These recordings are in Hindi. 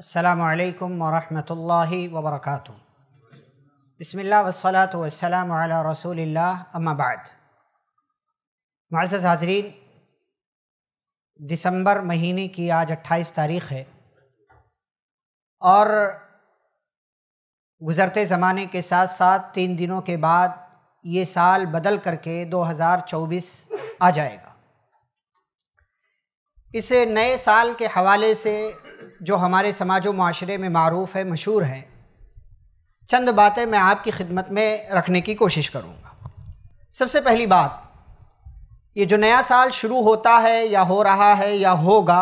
अल्लाम वरहमल वबरक बसमिल्ल वसलात वसलाम रसूल अम्माबाद मज़ हाजरीन दिसंबर महीने की आज 28 तारीख़ है और गुज़रते ज़माने के साथ साथ तीन दिनों के बाद ये साल बदल करके 2024 आ जाएगा इस नए साल के हवाले से जो हमारे समाज व माशरे में मरूफ़ है मशहूर है चंद बातें मैं आपकी खिदमत में रखने की कोशिश करूँगा सबसे पहली बात ये जो नया साल शुरू होता है या हो रहा है या होगा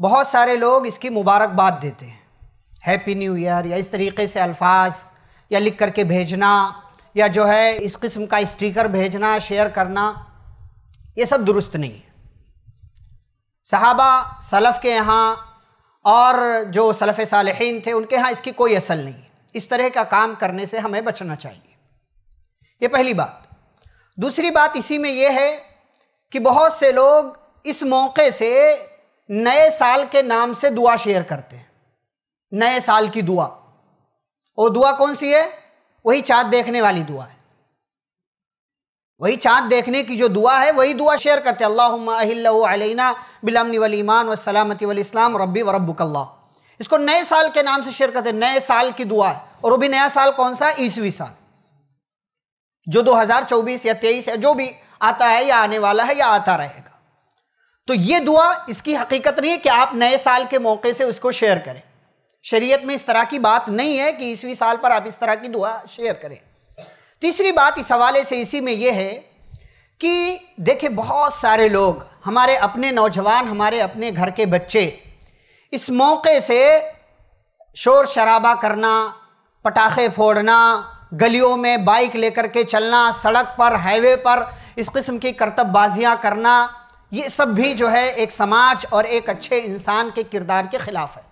बहुत सारे लोग इसकी मुबारकबाद देते हैं हैप्पी न्यू ईयर या इस तरीके से अल्फाज या लिख करके भेजना या जो है इस किस्म का स्टिकर भेजना शेयर करना ये सब दुरुस्त नहीं है सहाबा सलफ़ के यहाँ और जो सलफ़ सालहीन थे उनके यहाँ इसकी कोई असल नहीं इस तरह का काम करने से हमें बचना चाहिए ये पहली बात दूसरी बात इसी में यह है कि बहुत से लोग इस मौके से नए साल के नाम से दुआ शेयर करते हैं नए साल की दुआ और दुआ कौन सी है वही चाँद देखने वाली दुआ है वही चाँद देखने की जो दुआ है वही दुआ शेयर करते अल्लाहना बिलमनी वलीमान वसलामती इस्लाम रब्बी व रब्बुकल्ला इसको नए साल के नाम से शेयर करते हैं नए साल की दुआ है और वो भी नया साल कौन सा ईसवी साल जो 2024 या 23 या जो भी आता है या आने वाला है या आता रहेगा तो ये दुआ इसकी हकीकत नहीं है कि आप नए साल के मौके से उसको शेयर करें शरीयत में इस तरह की बात नहीं है कि ईसवी साल पर आप इस तरह की दुआ शेयर करें तीसरी बात इस हवाले से इसी में यह है कि देखे बहुत सारे लोग हमारे अपने नौजवान हमारे अपने घर के बच्चे इस मौके से शोर शराबा करना पटाखे फोड़ना गलियों में बाइक लेकर के चलना सड़क पर हाईवे पर इस किस्म की करतबबाजियाँ करना ये सब भी जो है एक समाज और एक अच्छे इंसान के किरदार के ख़िलाफ़ है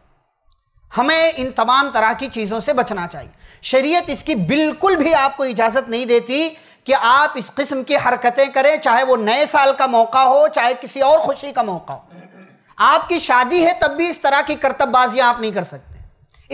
हमें इन तमाम तरह की चीज़ों से बचना चाहिए शरीयत इसकी बिल्कुल भी आपको इजाज़त नहीं देती कि आप इस किस्म की हरकतें करें चाहे वो नए साल का मौका हो चाहे किसी और खुशी का मौका हो आपकी शादी है तब भी इस तरह की करतबबाजियाँ आप नहीं कर सकते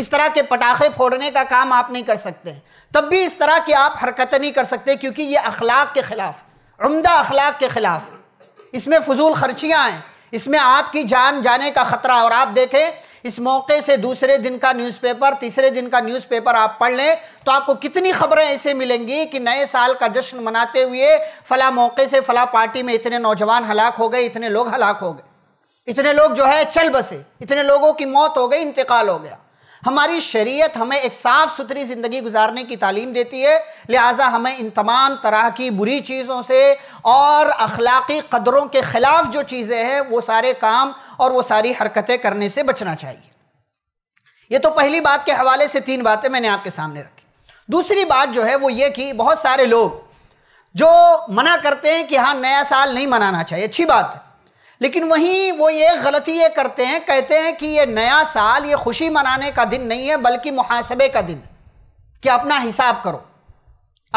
इस तरह के पटाखे फोड़ने का काम आप नहीं कर सकते तब भी इस तरह की आप हरकतें नहीं कर सकते क्योंकि ये अखलाक के ख़िलाफ़ उमदा अखलाक के ख़िलाफ़ इसमें फजूल खर्चियाँ हैं इसमें आपकी जान जाने का ख़तरा और आप देखें इस मौके से दूसरे दिन का न्यूज़पेपर तीसरे दिन का न्यूज़पेपर आप पढ़ लें तो आपको कितनी खबरें ऐसे मिलेंगी कि नए साल का जश्न मनाते हुए फला मौके से फला पार्टी में इतने नौजवान हलाक हो गए इतने लोग हलाक हो गए इतने लोग जो है चल बसे इतने लोगों की मौत हो गई इंतकाल हो गया हमारी शरीयत हमें एक साफ़ सुथरी ज़िंदगी गुजारने की तालीम देती है लिहाजा हमें इन तमाम तरह की बुरी चीज़ों से और अखलाक़ी कदरों के ख़िलाफ़ जो चीज़ें हैं वो सारे काम और वो सारी हरकतें करने से बचना चाहिए ये तो पहली बात के हवाले से तीन बातें मैंने आपके सामने रखी दूसरी बात जो है वो ये कि बहुत सारे लोग जो मना करते हैं कि हाँ नया साल नहीं मनाना चाहिए अच्छी बात है लेकिन वहीं वो ये गलती ये करते हैं कहते हैं कि ये नया साल ये खुशी मनाने का दिन नहीं है बल्कि मुहासबे का दिन कि अपना हिसाब करो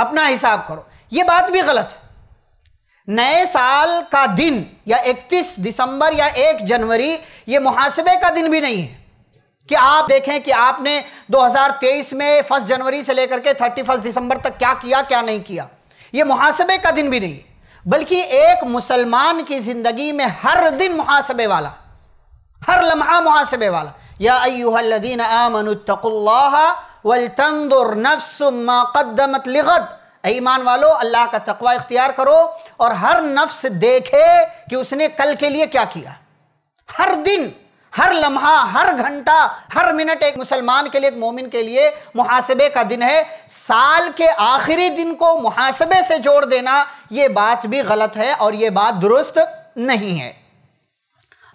अपना हिसाब करो ये बात भी गलत है नए साल का दिन या 31 दिसंबर या 1 जनवरी ये मुहासबे का दिन भी नहीं है कि आप देखें कि आपने 2023 में फर्स्ट जनवरी से लेकर के 31 दिसंबर तक क्या किया क्या नहीं किया ये मुहासबे का दिन भी नहीं है बल्कि एक मुसलमान की ज़िंदगी में हर दिन मुहासबे वाला हर लम्हा मुहासबे वाला या अयुहदीन आमनतकुल्लातंदुर नफ्समा कदमत लगत ईमान वालो अल्लाह का तकवा इख्तियार करो और हर नफ्स देखे कि उसने कल के लिए क्या किया हर दिन हर लम्हा हर घंटा हर मिनट एक मुसलमान के लिए एक मोमिन के लिए मुहासबे का दिन है साल के आखिरी दिन को मुहासबे से जोड़ देना ये बात भी गलत है और ये बात दुरुस्त नहीं है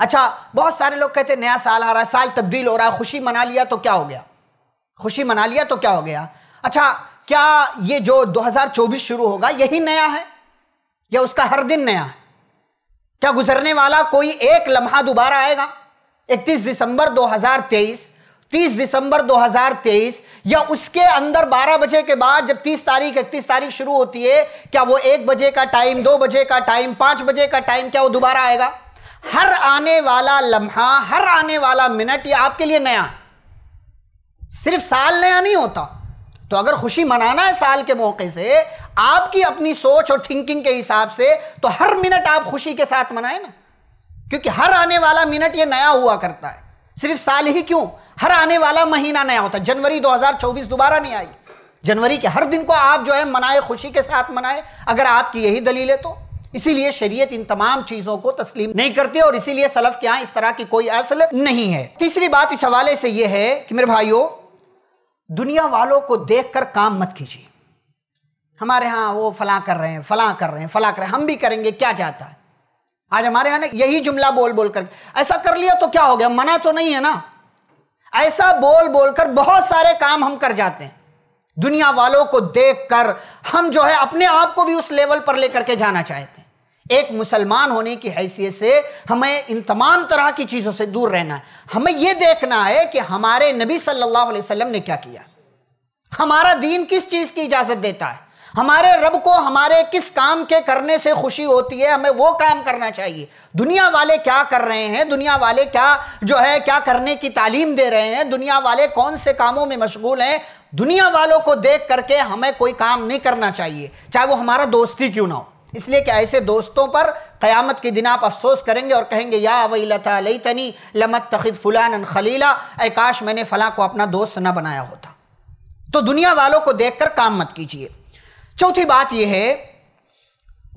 अच्छा बहुत सारे लोग कहते नया साल आ रहा है साल तब्दील हो रहा है खुशी मना लिया तो क्या हो गया खुशी मना लिया तो क्या हो गया अच्छा क्या ये जो 2024 शुरू होगा यही नया है या उसका हर दिन नया है क्या गुजरने वाला कोई एक लम्हा दोबारा आएगा 31 दिसंबर 2023 30 दिसंबर 2023 या उसके अंदर 12 बजे के बाद जब 30 तारीख 31 तारीख शुरू होती है क्या वो एक बजे का टाइम दो बजे का टाइम पांच बजे का टाइम क्या वो दोबारा आएगा हर आने वाला लम्हा हर आने वाला मिनट ये आपके लिए नया सिर्फ साल नया नहीं होता तो अगर खुशी मनाना है साल के मौके से आपकी अपनी सोच और थिंकिंग के हिसाब से तो हर मिनट आप खुशी के साथ मनाए ना क्योंकि हर आने वाला मिनट ये नया हुआ करता है सिर्फ साल ही क्यों हर आने वाला महीना नया होता है जनवरी 2024 दोबारा नहीं आएगी जनवरी के हर दिन को आप जो है मनाए खुशी के साथ मनाए अगर आपकी यही दलील है तो इसीलिए शरीयत इन तमाम चीजों को तस्लीम नहीं करती और इसीलिए सलफ के यहां इस तरह की कोई असल नहीं है तीसरी बात इस हवाले से यह है कि मेरे भाइयों दुनिया वालों को देख कर काम मत कीजिए हमारे यहां वो फला कर रहे हैं फला कर रहे हैं फला कर रहे हैं हम भी करेंगे क्या चाहता है आज हमारे यहां यही जुमला बोल बोल कर ऐसा कर लिया तो क्या हो गया मना तो नहीं है ना ऐसा बोल बोलकर बहुत सारे काम हम कर जाते हैं दुनिया वालों को देखकर हम जो है अपने आप को भी उस लेवल पर लेकर के जाना चाहते हैं एक मुसलमान होने की हैसियत से हमें इन तमाम तरह की चीज़ों से दूर रहना है हमें यह देखना है कि हमारे नबी सल्लल्लाहु अलैहि वसल्लम ने क्या किया हमारा दीन किस चीज़ की इजाज़त देता है हमारे रब को हमारे किस काम के करने से खुशी होती है हमें वो काम करना चाहिए दुनिया वाले क्या कर रहे हैं दुनिया वाले क्या जो है क्या करने की तालीम दे रहे हैं दुनिया वाले कौन से कामों में मशगूल हैं दुनिया वालों को देख करके हमें कोई काम नहीं करना चाहिए चाहे वो हमारा दोस्ती क्यों ना हो इसलिए कि ऐसे दोस्तों पर क़यामत के दिन आप अफसोस करेंगे और कहेंगे या वही लता लई तनी लमत तखिद फ़ुलान खलीला अकाश मैंने फ़लाँ को अपना दोस्त न बनाया होता तो दुनिया वालों को देखकर काम मत कीजिए चौथी बात यह है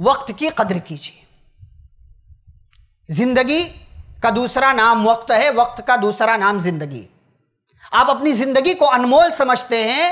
वक्त की कदर कीजिए जिंदगी का दूसरा नाम वक्त है वक्त का दूसरा नाम जिंदगी आप अपनी जिंदगी को अनमोल समझते हैं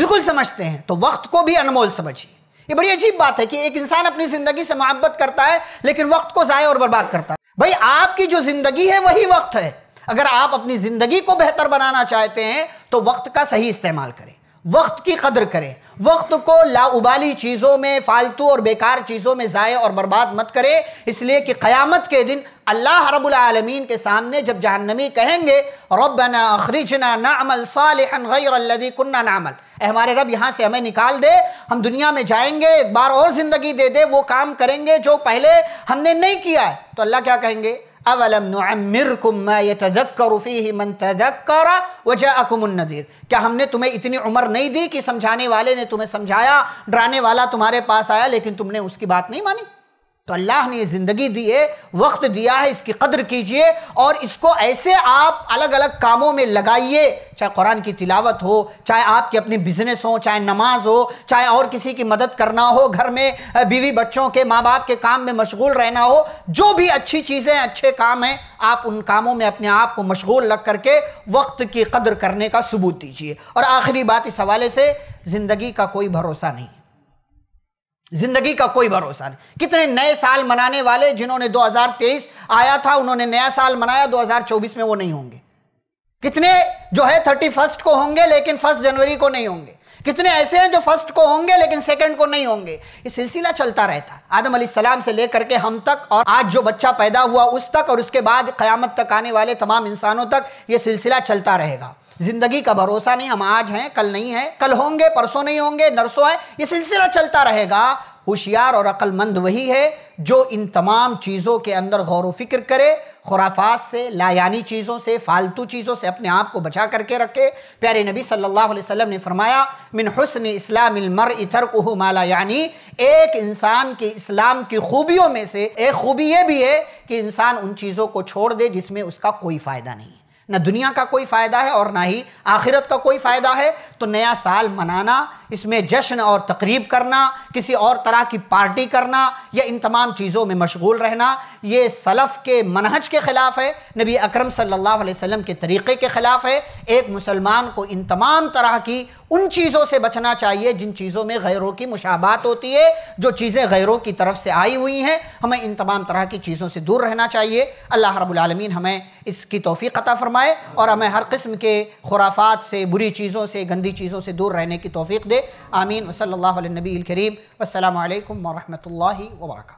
बिल्कुल समझते हैं तो वक्त को भी अनमोल समझिए ये बड़ी अजीब बात है कि एक इंसान अपनी जिंदगी से मोहब्बत करता है लेकिन वक्त को जाए और बर्बाद करता है भाई आपकी जो जिंदगी है वही वक्त है अगर आप अपनी जिंदगी को बेहतर बनाना चाहते हैं तो वक्त का सही इस्तेमाल करें वक्त की कदर करें वक्त को लाउबाली चीज़ों में फालतू और बेकार चीज़ों में ज़ाय और बर्बाद मत करें इसलिए कि क़यामत के दिन अल्लाह रबालमीन के सामने जब जहन्नमी कहेंगे रबना अखरिजना नामल सालदी कन्ना नामल हमारे रब यहाँ से हमें निकाल दे हम दुनिया में जाएंगे एक बार और ज़िंदगी दे दे वो काम करेंगे जो पहले हमने नहीं किया है तो अल्लाह क्या कहेंगे अवलम नमिर कुम्मा यतज़क्करु फीही मन तज़क्करा वजाअकुम नज़ीर क्या हमने तुम्हें इतनी उम्र नहीं दी कि समझाने वाले ने तुम्हें समझाया डराने वाला तुम्हारे पास आया लेकिन तुमने उसकी बात नहीं मानी तो अल्लाह ने ज़िंदगी दी है वक्त दिया है इसकी कदर कीजिए और इसको ऐसे आप अलग अलग कामों में लगाइए चाहे कुरान की तिलावत हो चाहे आपके अपने बिजनेस हो चाहे नमाज हो चाहे और किसी की मदद करना हो घर में बीवी बच्चों के माँ बाप के काम में मशगूल रहना हो जो भी अच्छी चीज़ें अच्छे काम हैं आप उन कामों में अपने आप को मशगूल लग करके वक्त की कदर करने का सबूत दीजिए और आखिरी बात इस हवाले से ज़िंदगी का कोई भरोसा नहीं जिंदगी का कोई भरोसा नहीं कितने नए साल मनाने वाले जिन्होंने 2023 आया था उन्होंने नया साल मनाया 2024 में वो नहीं होंगे कितने जो है थर्टी फर्स्ट को होंगे लेकिन फर्स्ट जनवरी को नहीं होंगे कितने ऐसे हैं जो फर्स्ट को होंगे लेकिन सेकंड को नहीं होंगे ये सिलसिला चलता रहता आदम अली सलाम से लेकर के हम तक और आज जो बच्चा पैदा हुआ उस तक और उसके बाद क़यामत तक आने वाले तमाम इंसानों तक ये सिलसिला चलता रहेगा ज़िंदगी का भरोसा नहीं हम आज हैं कल नहीं है कल होंगे परसों नहीं होंगे नरसों है ये सिलसिला चलता रहेगा होशियार और अक्लमंद वही है जो इन तमाम चीज़ों के अंदर गौर व फिक्र करे खुराफात से लायानी चीज़ों से फालतू चीज़ों से अपने आप को बचा करके रखे प्यारे नबी सल्लल्लाहु अलैहि वसल्लम ने फरमाया मिन हसन इस्लामर इतर को माला यानी एक इंसान के इस्लाम की खूबियों में से एक खूबी ये भी है कि इंसान उन चीज़ों को छोड़ दे जिसमें उसका कोई फ़ायदा नहीं है ना दुनिया का कोई फ़ायदा है और ना ही आखिरत का कोई फ़ायदा है तो नया साल मनाना इसमें जश्न और तकरीब करना किसी और तरह की पार्टी करना या इन तमाम चीज़ों में मशगूल रहना ये सलफ़ के मनहज के ख़िलाफ़ है नबी अकरम सल्लल्लाहु अलैहि वसल्लम के तरीक़े के ख़िलाफ़ है एक मुसलमान को इन तमाम तरह की उन चीज़ों से बचना चाहिए जिन चीज़ों में गैरों की मुशाबात होती है जो चीज़ें गैरों की तरफ से आई हुई हैं हमें इन तमाम तरह की चीज़ों से दूर रहना चाहिए अल्लाह रबालमीन हमें इसकी तोफ़ी क़ता फरमा फरमाए और हमें हर किस्म के खुराफात से बुरी चीज़ों से गंदी चीज़ों से दूर रहने की तोफ़ी दे आमीन वसल्ला नबी करीम अल्लाम वरहमल वर्का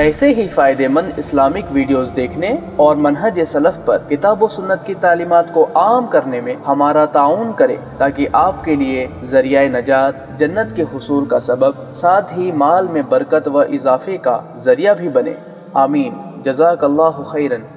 ऐसे ही फ़ायदेमंद इस्लामिक वीडियोस देखने और मनहज सलफ़ पर किताब व सुन्नत की तालीमत को आम करने में हमारा ताउन करें ताकि आपके लिए जरिया नजात जन्नत के हसूल का सबब साथ ही माल में बरकत व इजाफे का जरिया भी बने आमीन जजाकल्ला खैरन